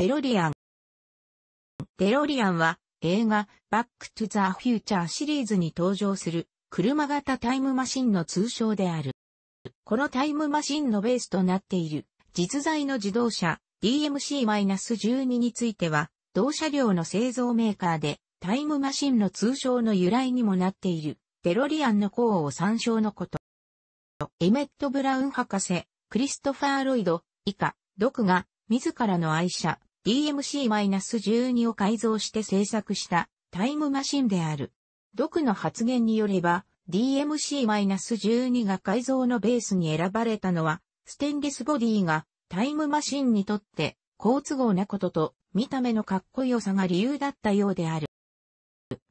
デロリアン。デロリアンは映画バックトゥザ・フューチャーシリーズに登場する車型タイムマシンの通称である。このタイムマシンのベースとなっている実在の自動車 DMC-12 については同車両の製造メーカーでタイムマシンの通称の由来にもなっているデロリアンの項を参照のこと。エメット・ブラウン博士、クリストファー・ロイド、以下、毒が自らの愛車 d m c 1 2を改造して製作したタイムマシンである。ドクの発言によれば、DMC-12 が改造のベースに選ばれたのは、ステンレスボディがタイムマシンにとって好都合なことと見た目のかっこよさが理由だったようである。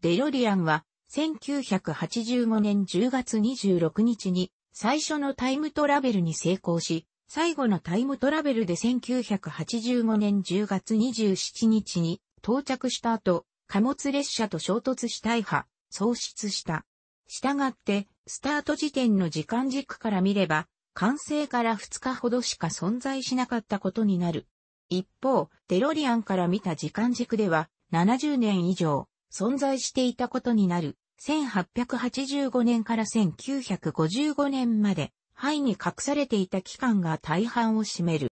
デロリアンは1985年10月26日に最初のタイムトラベルに成功し、最後のタイムトラベルで1985年10月27日に到着した後、貨物列車と衝突し大破、喪失した。したがって、スタート時点の時間軸から見れば、完成から2日ほどしか存在しなかったことになる。一方、デロリアンから見た時間軸では、70年以上、存在していたことになる。1885年から1955年まで、肺に隠されていた期間が大半を占める。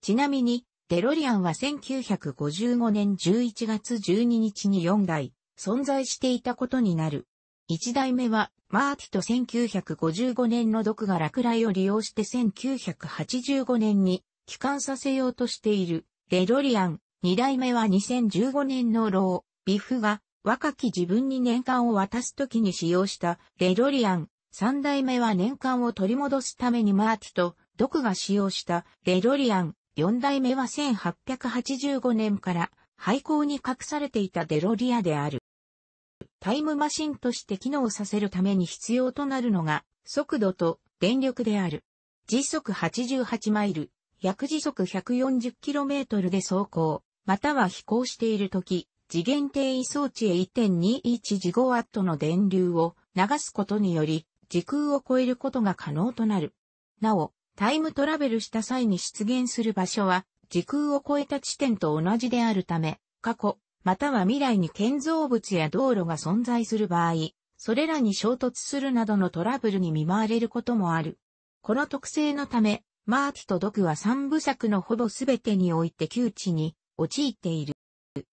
ちなみに、デロリアンは1955年11月12日に4台存在していたことになる。1台目はマーティと1955年の毒が落雷を利用して1985年に帰還させようとしているデロリアン。2代目は2015年のロー、ビフが若き自分に年間を渡す時に使用したデロリアン。三代目は年間を取り戻すためにマーティとドクが使用したデロリアン。四代目は1885年から廃校に隠されていたデロリアである。タイムマシンとして機能させるために必要となるのが速度と電力である。時速88マイル、約時速 140km で走行、または飛行しているとき、次元定位装置へ1 2 1ットの電流を流すことにより、時空を超えることが可能となる。なお、タイムトラベルした際に出現する場所は、時空を超えた地点と同じであるため、過去、または未来に建造物や道路が存在する場合、それらに衝突するなどのトラブルに見舞われることもある。この特性のため、マーティとドクは三部作のほぼ全てにおいて窮地に陥っている。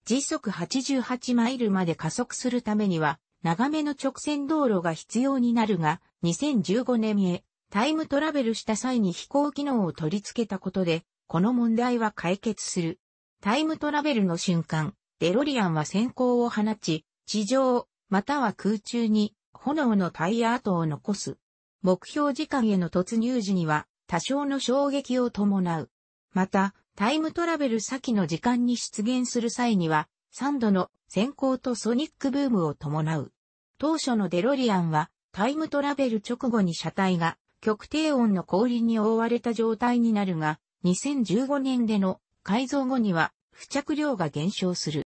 時速88マイルまで加速するためには、長めの直線道路が必要になるが、2015年へタイムトラベルした際に飛行機能を取り付けたことで、この問題は解決する。タイムトラベルの瞬間、デロリアンは閃光を放ち、地上、または空中に炎のタイヤ跡を残す。目標時間への突入時には多少の衝撃を伴う。また、タイムトラベル先の時間に出現する際には、3度の閃光とソニックブームを伴う。当初のデロリアンはタイムトラベル直後に車体が極低温の氷に覆われた状態になるが、2015年での改造後には付着量が減少する。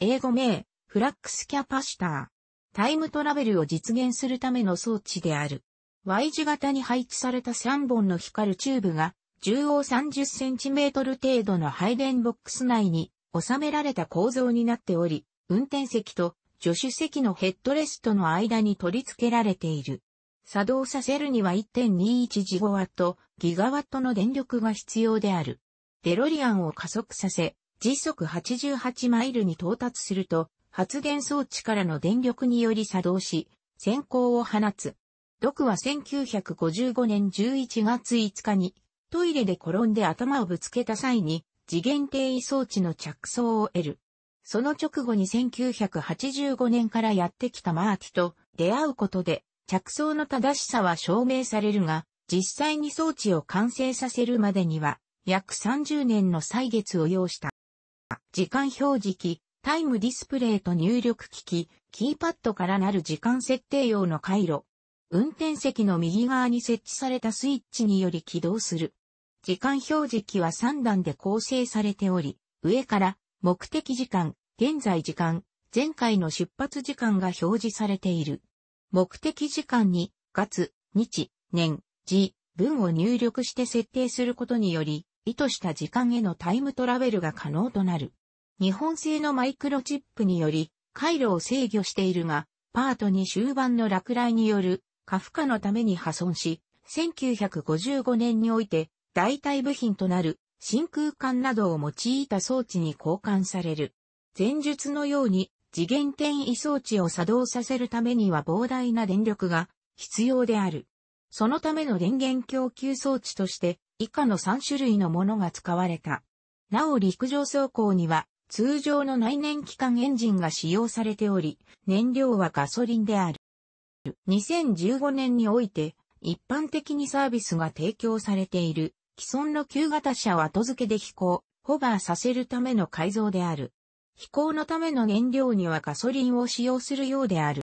英語名、フラックスキャパシター。タイムトラベルを実現するための装置である。Y 字型に配置された3本の光るチューブが、縦横 30cm 程度の配電ボックス内に収められた構造になっており、運転席と助手席のヘッドレストの間に取り付けられている。作動させるには 1.21GW、ギガワットの電力が必要である。デロリアンを加速させ、時速88マイルに到達すると、発電装置からの電力により作動し、先行を放つ。ドクは1955年11月5日に、トイレで転んで頭をぶつけた際に、次元定位装置の着想を得る。その直後に1985年からやってきたマーティと出会うことで、着想の正しさは証明されるが、実際に装置を完成させるまでには、約30年の歳月を要した。時間表示器、タイムディスプレイと入力機器、キーパッドからなる時間設定用の回路。運転席の右側に設置されたスイッチにより起動する。時間表示器は3段で構成されており、上から目的時間、現在時間、前回の出発時間が表示されている。目的時間に、月、日、年、時、分を入力して設定することにより、意図した時間へのタイムトラベルが可能となる。日本製のマイクロチップにより、回路を制御しているが、パートに終盤の落雷による、過負荷のために破損し、1955年において、代替部品となる、真空管などを用いた装置に交換される。前述のように次元転移装置を作動させるためには膨大な電力が必要である。そのための電源供給装置として以下の3種類のものが使われた。なお陸上走行には通常の内燃機関エンジンが使用されており、燃料はガソリンである。2015年において一般的にサービスが提供されている既存の旧型車を後付けで飛行、ホバーさせるための改造である。飛行のための燃料にはガソリンを使用するようである。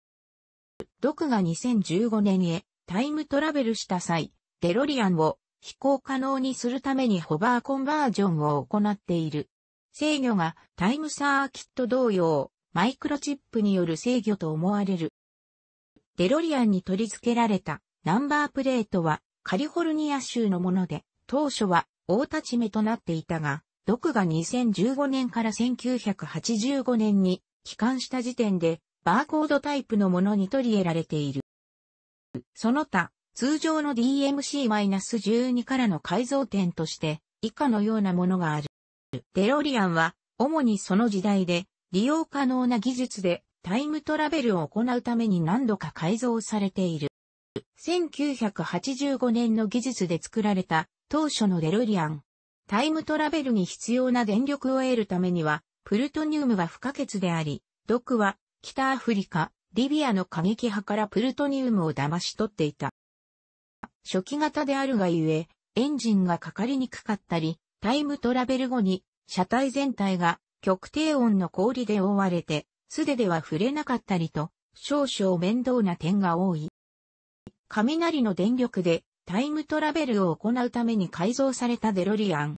ドクが2015年へタイムトラベルした際、デロリアンを飛行可能にするためにホバーコンバージョンを行っている。制御がタイムサーキット同様、マイクロチップによる制御と思われる。デロリアンに取り付けられたナンバープレートはカリフォルニア州のもので、当初は大立ち目となっていたが、毒が2015年から1985年に帰還した時点で、バーコードタイプのものに取り入れられている。その他、通常の DMC-12 からの改造点として、以下のようなものがある。デロリアンは、主にその時代で、利用可能な技術で、タイムトラベルを行うために何度か改造されている。1985年の技術で作られた当初のデロリアンタイムトラベルに必要な電力を得るためには、プルトニウムは不可欠であり、毒は北アフリカ、リビアの過激派からプルトニウムを騙し取っていた。初期型であるがゆえ、エンジンがかかりにくかったり、タイムトラベル後に、車体全体が極低温の氷で覆われて、素手では触れなかったりと、少々面倒な点が多い。雷の電力でタイムトラベルを行うために改造されたデロリアン。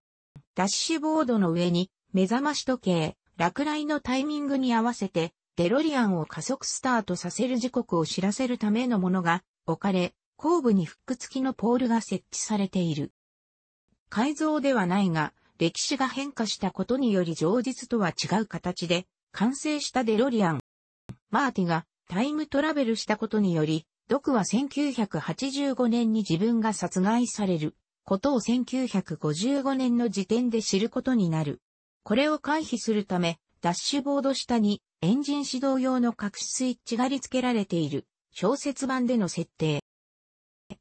ダッシュボードの上に目覚まし時計、落雷のタイミングに合わせてデロリアンを加速スタートさせる時刻を知らせるためのものが置かれ、後部にフック付きのポールが設置されている。改造ではないが、歴史が変化したことにより常実とは違う形で完成したデロリアン。マーティがタイムトラベルしたことによりドクは1985年に自分が殺害されることを1955年の時点で知ることになる。これを回避するため、ダッシュボード下にエンジン始動用の隠しスイッチが貼り付けられている小説版での設定。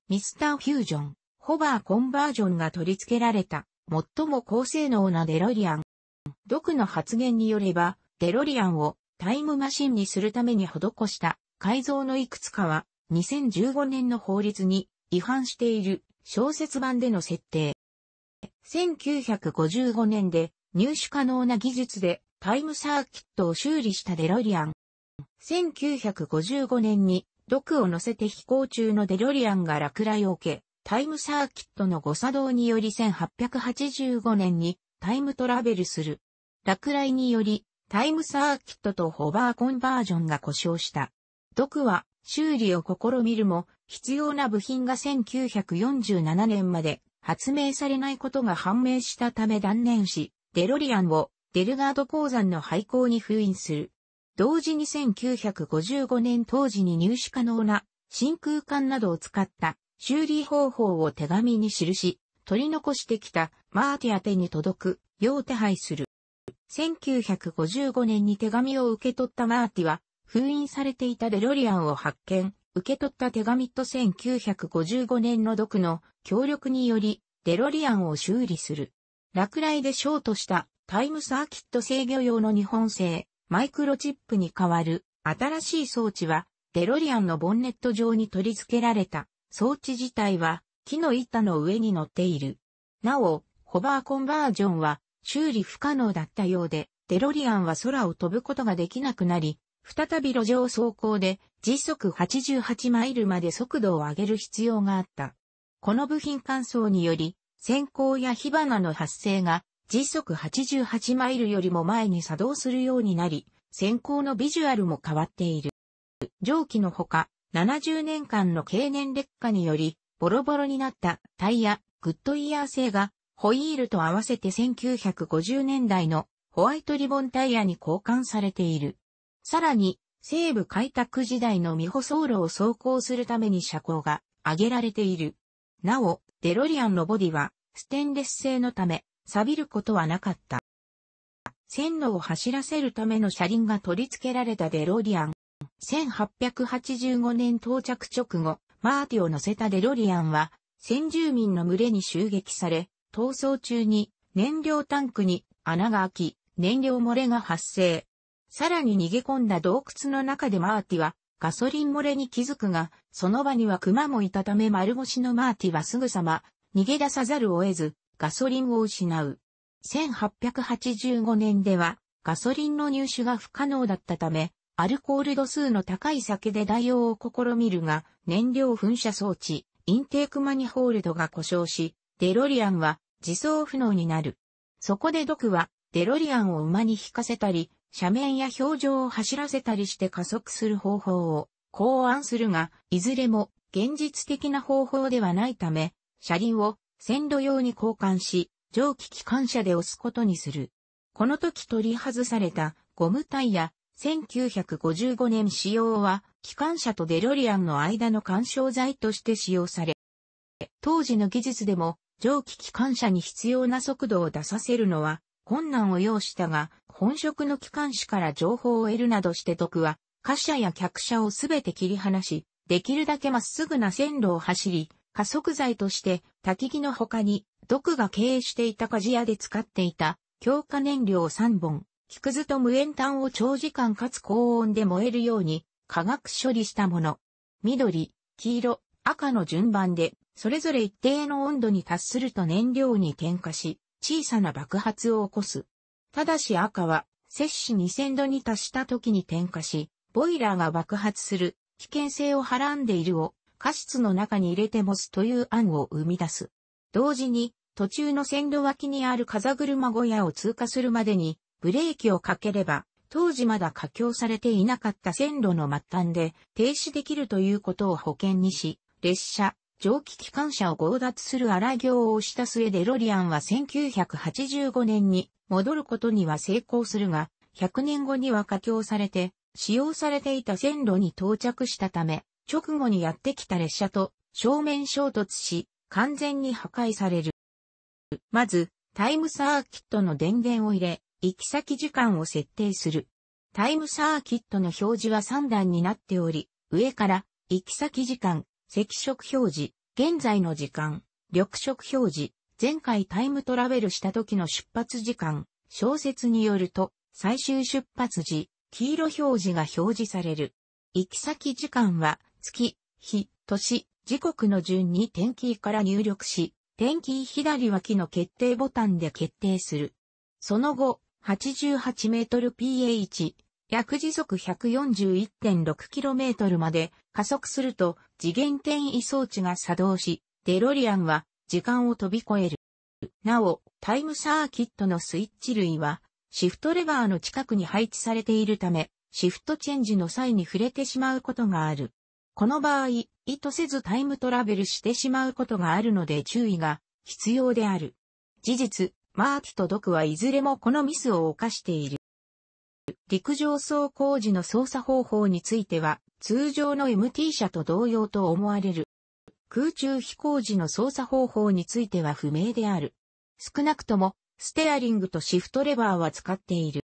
ミスターフュージョン、ホバーコンバージョンが取り付けられた最も高性能なデロリアン。ドクの発言によれば、デロリアンをタイムマシンにするために施した改造のいくつかは2015年の法律に違反している小説版での設定。1955年で入手可能な技術でタイムサーキットを修理したデロリアン。1955年に毒を乗せて飛行中のデロリアンが落雷を受け、タイムサーキットの誤作動により1885年にタイムトラベルする。落雷によりタイムサーキットとホバーコンバージョンが故障した。毒は修理を試みるも、必要な部品が1947年まで発明されないことが判明したため断念し、デロリアンをデルガード鉱山の廃校に封印する。同時に1955年当時に入手可能な真空管などを使った修理方法を手紙に記し、取り残してきたマーティ宛てに届くよう手配する。1955年に手紙を受け取ったマーティは封印されていたデロリアンを発見、受け取った手紙と1955年の毒の協力により、デロリアンを修理する。落雷でショートしたタイムサーキット制御用の日本製マイクロチップに代わる新しい装置はデロリアンのボンネット上に取り付けられた装置自体は木の板の上に乗っている。なお、ホバーコンバージョンは修理不可能だったようで、デロリアンは空を飛ぶことができなくなり、再び路上走行で時速88マイルまで速度を上げる必要があった。この部品乾燥により、閃光や火花の発生が時速88マイルよりも前に作動するようになり、閃光のビジュアルも変わっている。蒸気のほか、70年間の経年劣化により、ボロボロになったタイヤ、グッドイヤー製が、ホイールと合わせて1950年代のホワイトリボンタイヤに交換されている。さらに、西部開拓時代の未舗走路を走行するために車高が上げられている。なお、デロリアンのボディはステンレス製のため、錆びることはなかった。線路を走らせるための車輪が取り付けられたデロリアン。1885年到着直後、マーティを乗せたデロリアンは、先住民の群れに襲撃され、逃走中に燃料タンクに穴が開き、燃料漏れが発生。さらに逃げ込んだ洞窟の中でマーティはガソリン漏れに気づくが、その場には熊もいたため丸腰のマーティはすぐさま逃げ出さざるを得ず、ガソリンを失う。1885年ではガソリンの入手が不可能だったため、アルコール度数の高い酒で代用を試みるが、燃料噴射装置、インテークマニホールドが故障し、デロリアンは自走不能になる。そこでドクはデロリアンを馬に引かせたり、斜面や表情を走らせたりして加速する方法を考案するが、いずれも現実的な方法ではないため、車輪を線路用に交換し、蒸気機関車で押すことにする。この時取り外されたゴムタイヤ、1955年使用は、機関車とデロリアンの間の干渉剤として使用され、当時の技術でも蒸気機関車に必要な速度を出させるのは困難を要したが、本職の機関士から情報を得るなどして徳は、貨車や客車をすべて切り離し、できるだけまっすぐな線路を走り、加速剤として、焚き木の他に、毒が経営していた鍛冶屋で使っていた、強化燃料3本、木くずと無塩炭を長時間かつ高温で燃えるように、化学処理したもの。緑、黄色、赤の順番で、それぞれ一定の温度に達すると燃料に点火し、小さな爆発を起こす。ただし赤は、摂氏2000度に達した時に点火し、ボイラーが爆発する危険性をはらんでいるを、過失の中に入れて持つという案を生み出す。同時に、途中の線路脇にある風車小屋を通過するまでに、ブレーキをかければ、当時まだ架橋されていなかった線路の末端で停止できるということを保険にし、列車、蒸気機関車を強奪する荒行をした末でロリアンは1985年に戻ることには成功するが、100年後には架橋されて、使用されていた線路に到着したため、直後にやってきた列車と正面衝突し、完全に破壊される。まず、タイムサーキットの電源を入れ、行き先時間を設定する。タイムサーキットの表示は3段になっており、上から、行き先時間、赤色表示、現在の時間、緑色表示、前回タイムトラベルした時の出発時間、小説によると、最終出発時、黄色表示が表示される。行き先時間は、月、日、年、時刻の順に天気から入力し、天気左脇の決定ボタンで決定する。その後、88メートル pH、約時速 141.6km まで加速すると次元転移装置が作動し、デロリアンは時間を飛び越える。なお、タイムサーキットのスイッチ類は、シフトレバーの近くに配置されているため、シフトチェンジの際に触れてしまうことがある。この場合、意図せずタイムトラベルしてしまうことがあるので注意が必要である。事実、マーティとドクはいずれもこのミスを犯している。陸上走行時の操作方法については、通常の MT 車と同様と思われる。空中飛行時の操作方法については不明である。少なくとも、ステアリングとシフトレバーは使っている。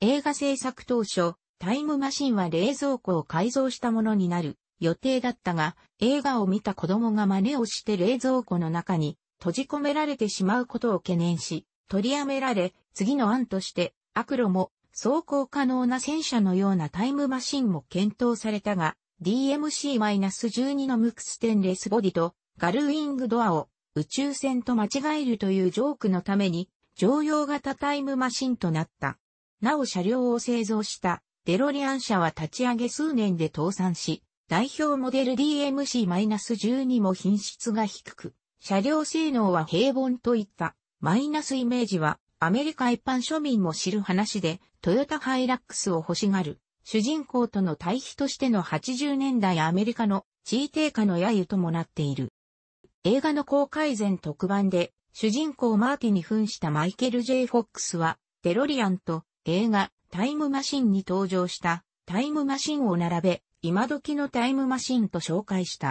映画制作当初、タイムマシンは冷蔵庫を改造したものになる予定だったが、映画を見た子供が真似をして冷蔵庫の中に閉じ込められてしまうことを懸念し、取りやめられ、次の案として、アクロも走行可能な戦車のようなタイムマシンも検討されたが、DMC-12 のムクステンレスボディとガルウィングドアを宇宙船と間違えるというジョークのために常用型タイムマシンとなった。なお車両を製造したデロリアン社は立ち上げ数年で倒産し、代表モデル DMC-12 も品質が低く、車両性能は平凡といったマイナスイメージはアメリカ一般庶民も知る話で、トヨタハイラックスを欲しがる、主人公との対比としての80年代アメリカの地位低下の揶揄ともなっている。映画の公開前特番で、主人公マーティに扮したマイケル・ J・ フォックスは、デロリアンと映画タイムマシンに登場したタイムマシンを並べ、今時のタイムマシンと紹介した。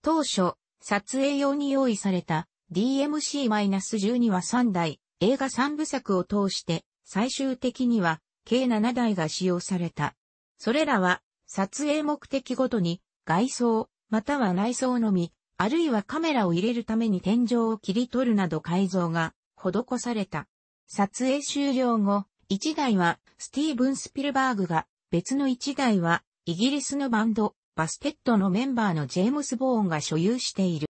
当初、撮影用に用意された DMC-12 は3台、映画3部作を通して最終的には計7台が使用された。それらは撮影目的ごとに外装または内装のみ、あるいはカメラを入れるために天井を切り取るなど改造が施された。撮影終了後、1台はスティーブン・スピルバーグが、別の1台はイギリスのバンド、バスケットのメンバーのジェームス・ボーンが所有している。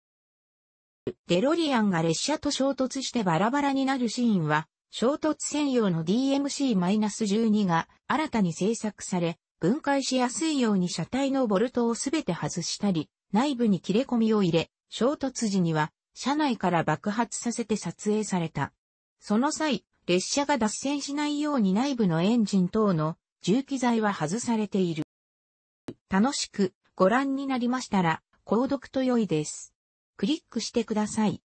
デロリアンが列車と衝突してバラバラになるシーンは、衝突専用の DMC-12 が新たに製作され、分解しやすいように車体のボルトをすべて外したり、内部に切れ込みを入れ、衝突時には車内から爆発させて撮影された。その際、列車が脱線しないように内部のエンジン等の重機材は外されている。楽しくご覧になりましたら、購読と良いです。クリックしてください。